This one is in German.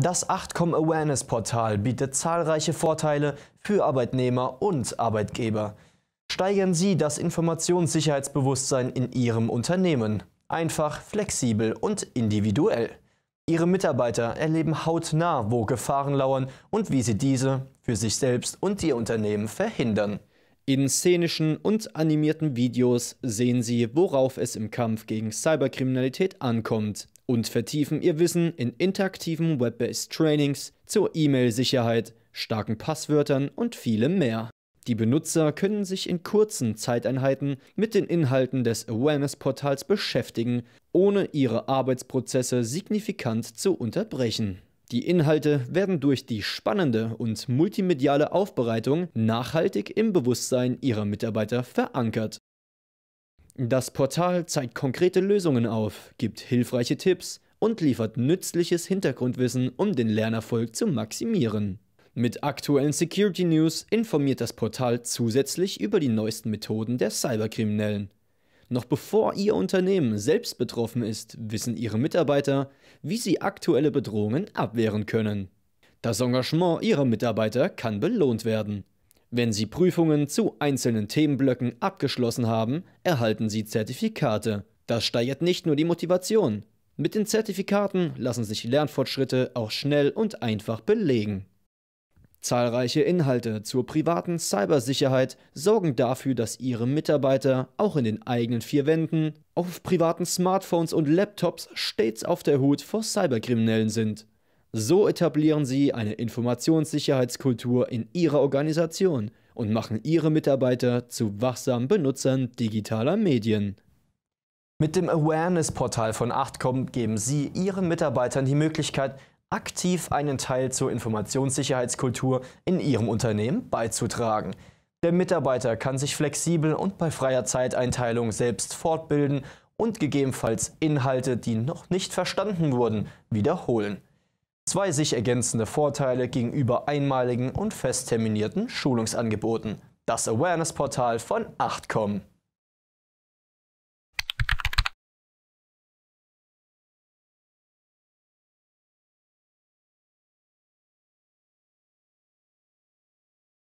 Das Achtcom Awareness Portal bietet zahlreiche Vorteile für Arbeitnehmer und Arbeitgeber. Steigern Sie das Informationssicherheitsbewusstsein in Ihrem Unternehmen. Einfach, flexibel und individuell. Ihre Mitarbeiter erleben hautnah, wo Gefahren lauern und wie sie diese für sich selbst und ihr Unternehmen verhindern. In szenischen und animierten Videos sehen Sie, worauf es im Kampf gegen Cyberkriminalität ankommt und vertiefen ihr Wissen in interaktiven Web-based Trainings zur E-Mail-Sicherheit, starken Passwörtern und vielem mehr. Die Benutzer können sich in kurzen Zeiteinheiten mit den Inhalten des Awareness-Portals beschäftigen, ohne ihre Arbeitsprozesse signifikant zu unterbrechen. Die Inhalte werden durch die spannende und multimediale Aufbereitung nachhaltig im Bewusstsein ihrer Mitarbeiter verankert das Portal zeigt konkrete Lösungen auf, gibt hilfreiche Tipps und liefert nützliches Hintergrundwissen, um den Lernerfolg zu maximieren. Mit aktuellen Security News informiert das Portal zusätzlich über die neuesten Methoden der Cyberkriminellen. Noch bevor Ihr Unternehmen selbst betroffen ist, wissen Ihre Mitarbeiter, wie Sie aktuelle Bedrohungen abwehren können. Das Engagement Ihrer Mitarbeiter kann belohnt werden. Wenn Sie Prüfungen zu einzelnen Themenblöcken abgeschlossen haben, erhalten Sie Zertifikate. Das steigert nicht nur die Motivation. Mit den Zertifikaten lassen sich Lernfortschritte auch schnell und einfach belegen. Zahlreiche Inhalte zur privaten Cybersicherheit sorgen dafür, dass Ihre Mitarbeiter auch in den eigenen vier Wänden, auf privaten Smartphones und Laptops stets auf der Hut vor Cyberkriminellen sind. So etablieren sie eine Informationssicherheitskultur in ihrer Organisation und machen ihre Mitarbeiter zu wachsamen Benutzern digitaler Medien. Mit dem Awareness-Portal von Achtcom geben Sie Ihren Mitarbeitern die Möglichkeit, aktiv einen Teil zur Informationssicherheitskultur in Ihrem Unternehmen beizutragen. Der Mitarbeiter kann sich flexibel und bei freier Zeiteinteilung selbst fortbilden und gegebenenfalls Inhalte, die noch nicht verstanden wurden, wiederholen. Zwei sich ergänzende Vorteile gegenüber einmaligen und fest terminierten Schulungsangeboten. Das Awareness-Portal von 8.com.